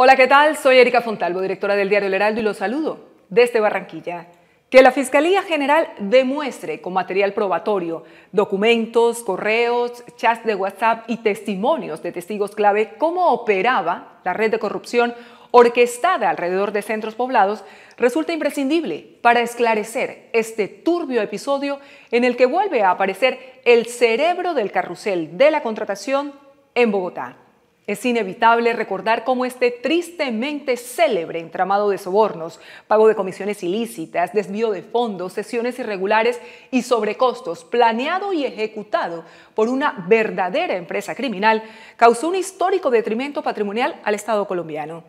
Hola, ¿qué tal? Soy Erika Fontalvo, directora del diario El Heraldo y los saludo desde Barranquilla. Que la Fiscalía General demuestre con material probatorio documentos, correos, chats de WhatsApp y testimonios de testigos clave cómo operaba la red de corrupción orquestada alrededor de centros poblados resulta imprescindible para esclarecer este turbio episodio en el que vuelve a aparecer el cerebro del carrusel de la contratación en Bogotá. Es inevitable recordar cómo este tristemente célebre entramado de sobornos, pago de comisiones ilícitas, desvío de fondos, sesiones irregulares y sobrecostos, planeado y ejecutado por una verdadera empresa criminal, causó un histórico detrimento patrimonial al Estado colombiano.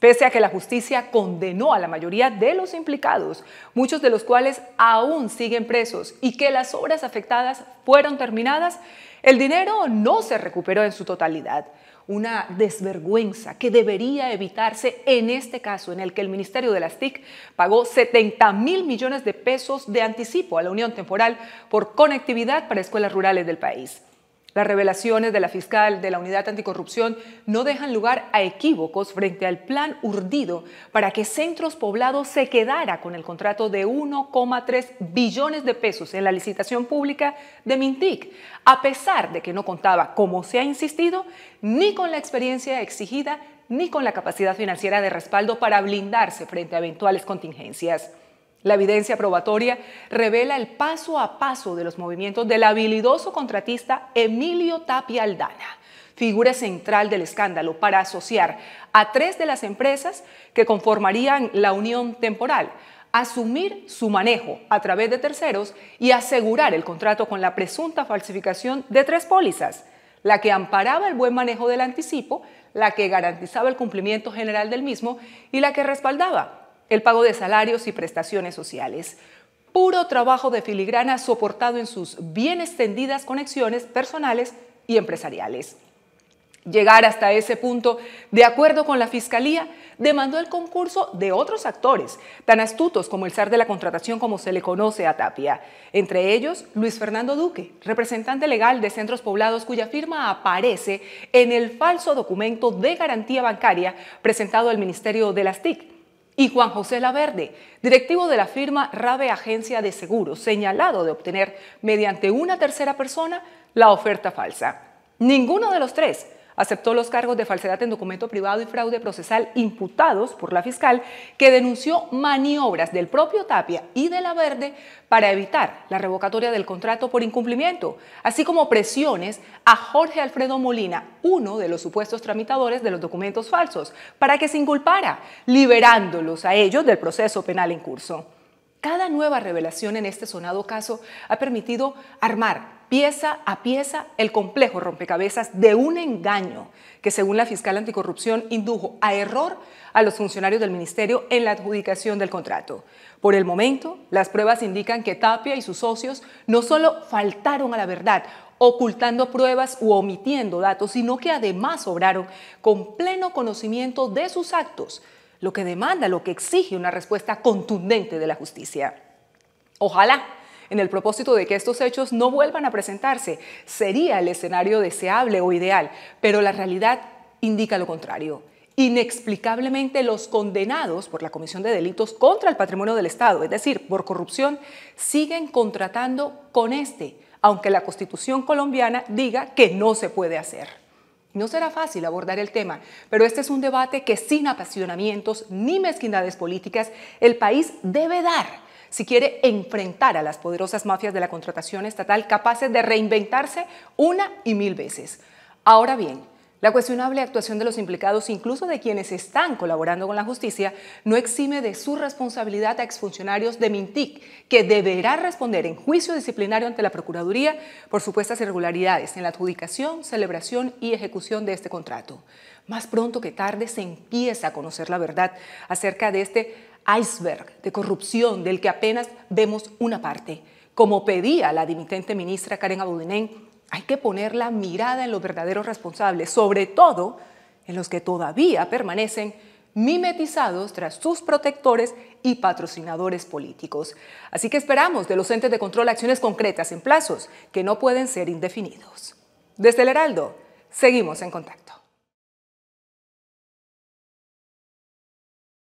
Pese a que la justicia condenó a la mayoría de los implicados, muchos de los cuales aún siguen presos, y que las obras afectadas fueron terminadas, el dinero no se recuperó en su totalidad. Una desvergüenza que debería evitarse en este caso en el que el Ministerio de las TIC pagó 70 mil millones de pesos de anticipo a la Unión Temporal por conectividad para escuelas rurales del país. Las revelaciones de la fiscal de la Unidad Anticorrupción no dejan lugar a equívocos frente al plan urdido para que Centros Poblados se quedara con el contrato de 1,3 billones de pesos en la licitación pública de Mintic, a pesar de que no contaba, como se ha insistido, ni con la experiencia exigida ni con la capacidad financiera de respaldo para blindarse frente a eventuales contingencias. La evidencia probatoria revela el paso a paso de los movimientos del habilidoso contratista Emilio Tapia Aldana, figura central del escándalo, para asociar a tres de las empresas que conformarían la unión temporal, asumir su manejo a través de terceros y asegurar el contrato con la presunta falsificación de tres pólizas, la que amparaba el buen manejo del anticipo, la que garantizaba el cumplimiento general del mismo y la que respaldaba el pago de salarios y prestaciones sociales. Puro trabajo de filigrana soportado en sus bien extendidas conexiones personales y empresariales. Llegar hasta ese punto, de acuerdo con la Fiscalía, demandó el concurso de otros actores, tan astutos como el zar de la contratación como se le conoce a Tapia, entre ellos Luis Fernando Duque, representante legal de Centros Poblados cuya firma aparece en el falso documento de garantía bancaria presentado al Ministerio de las TIC y Juan José Laverde, directivo de la firma Rabe Agencia de Seguros, señalado de obtener mediante una tercera persona la oferta falsa. Ninguno de los tres aceptó los cargos de falsedad en documento privado y fraude procesal imputados por la fiscal, que denunció maniobras del propio Tapia y de la Verde para evitar la revocatoria del contrato por incumplimiento, así como presiones a Jorge Alfredo Molina, uno de los supuestos tramitadores de los documentos falsos, para que se inculpara, liberándolos a ellos del proceso penal en curso. Cada nueva revelación en este sonado caso ha permitido armar pieza a pieza el complejo rompecabezas de un engaño que, según la fiscal anticorrupción, indujo a error a los funcionarios del ministerio en la adjudicación del contrato. Por el momento, las pruebas indican que Tapia y sus socios no solo faltaron a la verdad, ocultando pruebas u omitiendo datos, sino que además obraron con pleno conocimiento de sus actos lo que demanda, lo que exige una respuesta contundente de la justicia. Ojalá en el propósito de que estos hechos no vuelvan a presentarse. Sería el escenario deseable o ideal, pero la realidad indica lo contrario. Inexplicablemente los condenados por la comisión de delitos contra el patrimonio del Estado, es decir, por corrupción, siguen contratando con este, aunque la Constitución colombiana diga que no se puede hacer. No será fácil abordar el tema, pero este es un debate que sin apasionamientos ni mezquindades políticas el país debe dar si quiere enfrentar a las poderosas mafias de la contratación estatal capaces de reinventarse una y mil veces. Ahora bien, la cuestionable actuación de los implicados, incluso de quienes están colaborando con la justicia, no exime de su responsabilidad a exfuncionarios de Mintic, que deberá responder en juicio disciplinario ante la Procuraduría por supuestas irregularidades en la adjudicación, celebración y ejecución de este contrato. Más pronto que tarde se empieza a conocer la verdad acerca de este iceberg de corrupción del que apenas vemos una parte. Como pedía la dimitente ministra Karen Abudinen, hay que poner la mirada en los verdaderos responsables, sobre todo en los que todavía permanecen mimetizados tras sus protectores y patrocinadores políticos. Así que esperamos de los entes de control acciones concretas en plazos que no pueden ser indefinidos. Desde el Heraldo, seguimos en contacto.